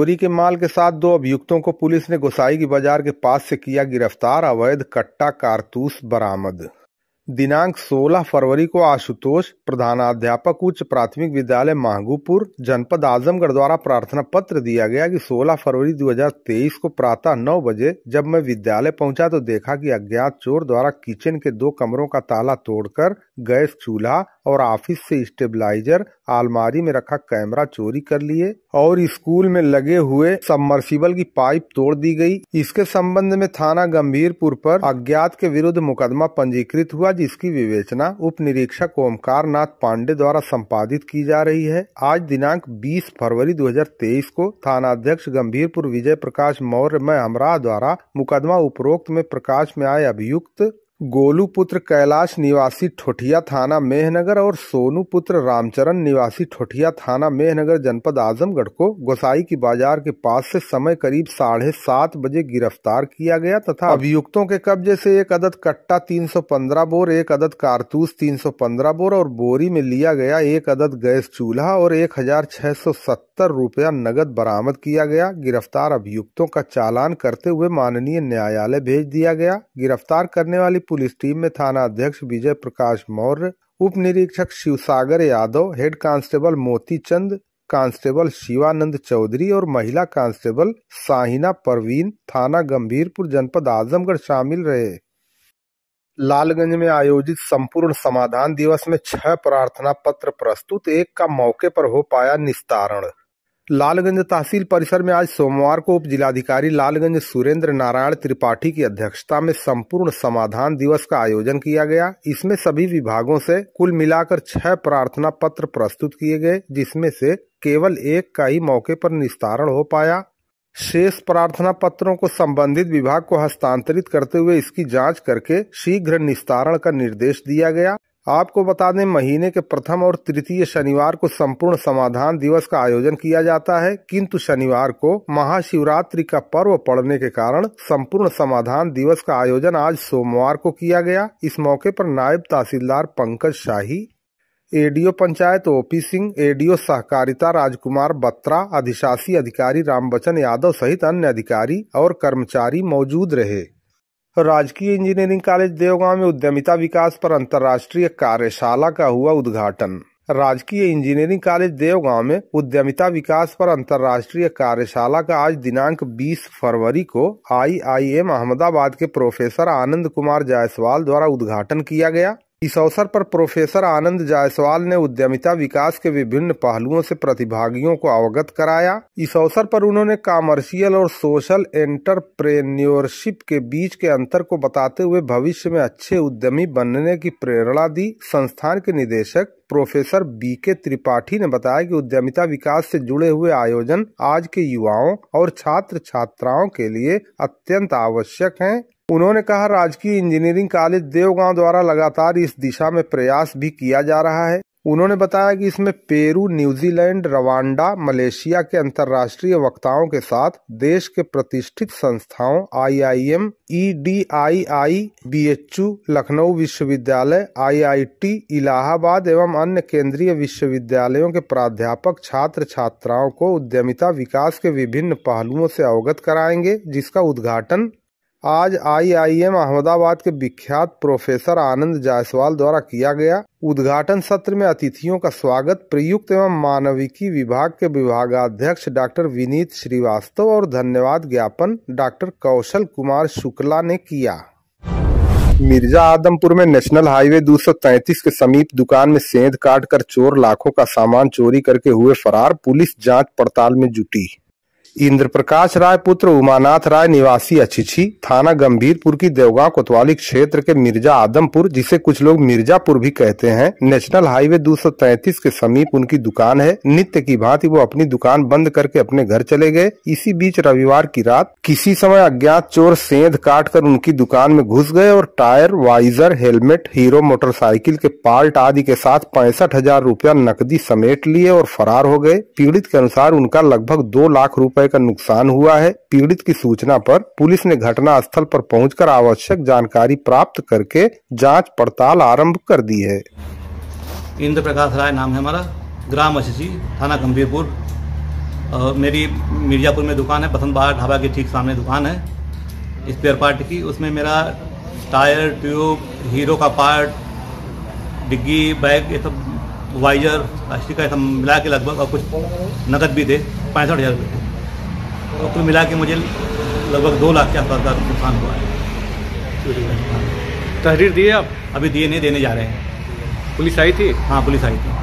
चोरी के माल के साथ दो अभियुक्तों को पुलिस ने गोसाई की बाजार के पास से किया गिरफ्तार अवैध कट्टा कारतूस बरामद दिनांक 16 फरवरी को आशुतोष प्रधानाध्यापक उच्च प्राथमिक विद्यालय महंगूपुर जनपद आजमगढ़ द्वारा प्रार्थना पत्र दिया गया कि 16 फरवरी 2023 को प्रातः 9 बजे जब मैं विद्यालय पहुंचा तो देखा कि अज्ञात चोर द्वारा किचन के दो कमरों का ताला तोड़कर गैस चूल्हा और ऑफिस से स्टेबलाइजर आलमारी में रखा कैमरा चोरी कर लिए और स्कूल में लगे हुए सबमर्सिबल की पाइप तोड़ दी गई इसके संबंध में थाना गंभीरपुर पर अज्ञात के विरुद्ध मुकदमा पंजीकृत हुआ जिसकी विवेचना उप निरीक्षक ओमकार नाथ पांडे द्वारा संपादित की जा रही है आज दिनांक 20 फरवरी 2023 को थाना अध्यक्ष गंभीरपुर विजय प्रकाश मौर्य में हमरा द्वारा मुकदमा उपरोक्त में प्रकाश में आए अभियुक्त गोलू पुत्र कैलाश निवासी ठोठिया थाना मेहनगर और सोनू पुत्र रामचरण निवासी ठोठिया थाना मेहनगर जनपद आजमगढ़ को गोसाई की बाजार के पास से समय करीब साढ़े सात बजे गिरफ्तार किया गया तथा अभियुक्तों के कब्जे से एक अदद कट्टा 315 बोर एक अदद कारतूस 315 बोर और बोरी में लिया गया एक अदद गैस चूल्हा और एक सत्तर रुपया नगद बरामद किया गया गिरफ्तार अभियुक्तों का चालान करते हुए माननीय न्यायालय भेज दिया गया गिरफ्तार करने वाली पुलिस टीम में थाना अध्यक्ष विजय प्रकाश मौर्य उप निरीक्षक Shiv Sagar Yadav head constable Moti Chand constable Shivanand Chaudhary और महिला कांस्टेबल साहिना परवीन थाना गंभीरपुर जनपद आजमगढ़ शामिल रहे लालगंज में आयोजित संपूर्ण समाधान दिवस में छह प्रार्थना पत्र प्रस्तुत एक का मौके पर हो पाया निस्तारण लालगंज तहसील परिसर में आज सोमवार को उप जिलाधिकारी लालगंज सुरेंद्र नारायण त्रिपाठी की अध्यक्षता में संपूर्ण समाधान दिवस का आयोजन किया गया इसमें सभी विभागों से कुल मिलाकर छह प्रार्थना पत्र प्रस्तुत किए गए जिसमें से केवल एक का ही मौके पर निस्तारण हो पाया शेष प्रार्थना पत्रों को संबंधित विभाग को हस्तांतरित करते हुए इसकी जांच करके शीघ्र निस्तारण का निर्देश दिया गया आपको बता दें महीने के प्रथम और तृतीय शनिवार को संपूर्ण समाधान दिवस का आयोजन किया जाता है किंतु शनिवार को महाशिवरात्रि का पर्व पड़ने के कारण संपूर्ण समाधान दिवस का आयोजन आज सोमवार को किया गया इस मौके पर नायब तहसीलदार Pankaj Shahi ADO panchayat OP Singh ADO सहकारिता राजकुमार बत्रा अधिशासी अधिकारी रामबचन यादव सहित अन्य अधिकारी और कर्मचारी मौजूद रहे राजकीय इंजीनियरिंग कॉलेज देवगांव में उद्यमिता विकास पर अंतर्राष्ट्रीय कार्यशाला का हुआ उद्घाटन राजकीय इंजीनियरिंग कॉलेज देवगांव में उद्यमिता विकास पर अंतर्राष्ट्रीय कार्यशाला का आज दिनांक 20 फरवरी को आईआईएम अहमदाबाद के प्रोफेसर आनंद कुमार जायसवाल द्वारा उद्घाटन किया गया इस अवसर पर प्रोफेसर आनंद जायसवाल ने उद्यमिता विकास के विभिन्न पहलुओं से प्रतिभागियों को अवगत कराया इस अवसर पर उन्होंने कॉमर्शियल और सोशल एंटरप्रेन्योरशिप के बीच के अंतर को बताते हुए भविष्य में अच्छे उद्यमी बनने की प्रेरणा दी संस्थान के निदेशक प्रोफेसर बी के त्रिपाठी ने बताया कि उद्यमिता विकास से जुड़े हुए आयोजन आज के युवाओं और छात्र छात्राओं के लिए अत्यंत आवश्यक हैं उन्होंने कहा राजकीय इंजीनियरिंग कॉलेज देवगांव द्वारा लगातार इस दिशा में प्रयास भी किया जा रहा है उन्होंने बताया कि इसमें पेरू न्यूजीलैंड रवांडा मलेशिया के अंतर्राष्ट्रीय वक्ताओं के साथ देश के प्रतिष्ठित संस्थाओं आईआईएम, ईडीआईआई, बीएचयू, लखनऊ विश्वविद्यालय आईआईटी, इलाहाबाद एवं अन्य केंद्रीय विश्वविद्यालयों के प्राध्यापक छात्र छात्राओं को उद्यमिता विकास के विभिन्न पहलुओं से अवगत कराएंगे जिसका उद्घाटन आज आईआईएम अहमदाबाद के विख्यात प्रोफेसर आनंद जायसवाल द्वारा किया गया उद्घाटन सत्र में अतिथियों का स्वागत प्रयुक्त एवं मानविकी विभाग के विभागाध्यक्ष डॉक्टर विनीत श्रीवास्तव और धन्यवाद ज्ञापन डॉक्टर कौशल कुमार शुक्ला ने किया मिर्जा आदमपुर में नेशनल हाईवे 233 के समीप दुकान में सेंध काट कर चोर लाखों का सामान चोरी करके हुए फरार पुलिस जांच पड़ताल में जुटी इंद्र प्रकाश राय पुत्र उमानाथ राय निवासी अछिछी थाना गंभीरपुर की देवगांव कोतवाली क्षेत्र के मिर्जा आदमपुर जिसे कुछ लोग मिर्जापुर भी कहते हैं नेशनल हाईवे 233 के समीप उनकी दुकान है नित्य की भांति वो अपनी दुकान बंद करके अपने घर चले गए इसी बीच रविवार की रात किसी समय अज्ञात चोर सेंध काट कर उनकी दुकान में घुस गए और tyre visor helmet Hero motorcycle के पार्ट आदि के साथ पैंसठ हजार रूपया नकदी समेट लिए और फरार हो गए पीड़ित के अनुसार उनका लगभग दो लाख रूपए रुपए का नुकसान हुआ है पीड़ित की सूचना पर पुलिस ने घटना स्थल पर पहुंचकर आवश्यक जानकारी प्राप्त करके जांच पड़ताल आरंभ कर दी है इंद्र प्रकाश राय नाम है हमारा ग्राम अशी थाना गंभीरपुर मेरी मिर्जापुर में दुकान है बसंत बाहर ढाबा के ठीक सामने दुकान है स्पेयर पार्ट की उसमें मेरा टायर ट्यूब हीरो का पार्ट डिग्गी बैग ये सब वाइजर प्लास्टिक का ये सब मिला के लगभग और कुछ नकद भी थे पैंसठ हज़ार रुपये तो कुल मिला के मुझे लगभग दो लाख के आसपास का नुकसान हुआ है तहरीर दिए आप अभी दिए नहीं देने जा रहे हैं पुलिस आई थी हाँ पुलिस आई थी